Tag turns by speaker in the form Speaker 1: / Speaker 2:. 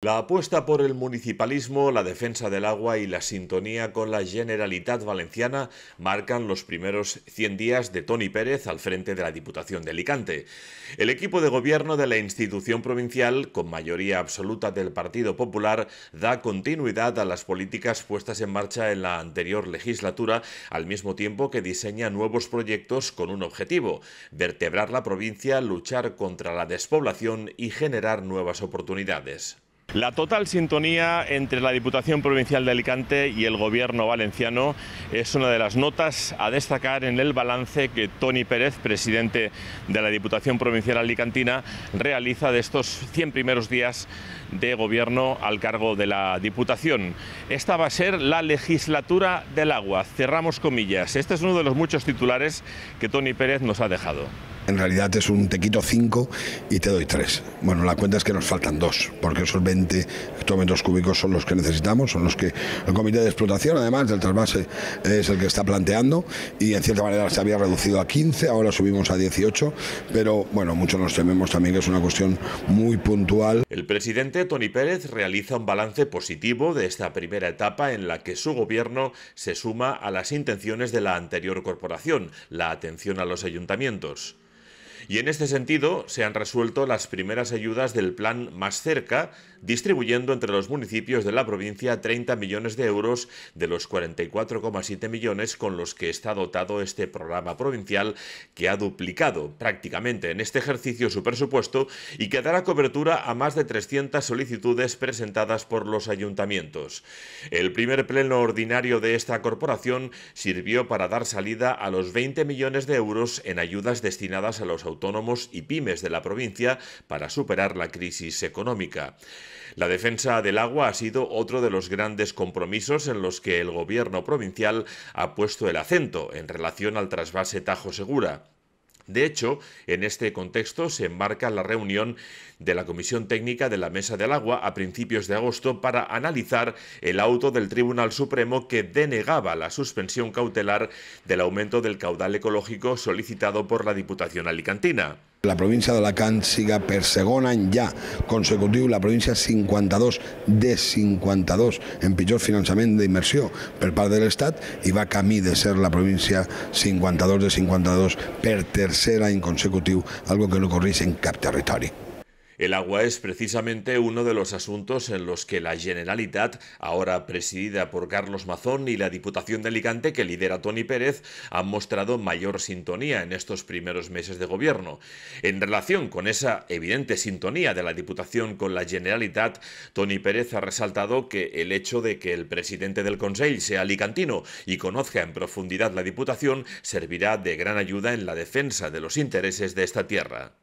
Speaker 1: La apuesta por el municipalismo, la defensa del agua y la sintonía con la Generalitat Valenciana marcan los primeros 100 días de Tony Pérez al frente de la Diputación de Alicante. El equipo de gobierno de la institución provincial, con mayoría absoluta del Partido Popular, da continuidad a las políticas puestas en marcha en la anterior legislatura, al mismo tiempo que diseña nuevos proyectos con un objetivo, vertebrar la provincia, luchar contra la despoblación y generar nuevas oportunidades. La total sintonía entre la Diputación Provincial de Alicante y el Gobierno valenciano es una de las notas a destacar en el balance que Tony Pérez, presidente de la Diputación Provincial Alicantina, realiza de estos 100 primeros días de gobierno al cargo de la Diputación. Esta va a ser la legislatura del agua. Cerramos comillas. Este es uno de los muchos titulares que Tony Pérez nos ha dejado
Speaker 2: en realidad es un te quito 5 y te doy 3. Bueno, la cuenta es que nos faltan 2, porque esos 20 hectómetros cúbicos son los que necesitamos, son los que el comité de explotación, además del trasvase, es el que está planteando y en cierta manera se había reducido a 15, ahora subimos a 18, pero bueno, muchos nos tememos también que es una cuestión muy puntual.
Speaker 1: El presidente Tony Pérez realiza un balance positivo de esta primera etapa en la que su gobierno se suma a las intenciones de la anterior corporación, la atención a los ayuntamientos. Y en este sentido se han resuelto las primeras ayudas del plan Más Cerca, distribuyendo entre los municipios de la provincia 30 millones de euros de los 44,7 millones con los que está dotado este programa provincial que ha duplicado prácticamente en este ejercicio su presupuesto y que dará cobertura a más de 300 solicitudes presentadas por los ayuntamientos. El primer pleno ordinario de esta corporación sirvió para dar salida a los 20 millones de euros en ayudas destinadas a los autónomos y pymes de la provincia para superar la crisis económica. La defensa del agua ha sido otro de los grandes compromisos en los que el gobierno provincial ha puesto el acento en relación al trasvase Tajo Segura. De hecho, en este contexto se enmarca la reunión de la Comisión Técnica de la Mesa del Agua a principios de agosto para analizar el auto del Tribunal Supremo que denegaba la suspensión cautelar del aumento del caudal ecológico solicitado por la Diputación Alicantina.
Speaker 2: La província d'Alacant siga per segon any ja consecutiu la província 52 de 52 en pitjor finançament d'immersió per part de l'Estat i va camí de ser la província 52 de 52 per tercer any consecutiu, algo que no correix en cap territori.
Speaker 1: El agua es precisamente uno de los asuntos en los que la Generalitat, ahora presidida por Carlos Mazón, y la Diputación de Alicante, que lidera Tony Pérez, han mostrado mayor sintonía en estos primeros meses de gobierno. En relación con esa evidente sintonía de la Diputación con la Generalitat, Tony Pérez ha resaltado que el hecho de que el presidente del Consejo sea alicantino y conozca en profundidad la Diputación servirá de gran ayuda en la defensa de los intereses de esta tierra.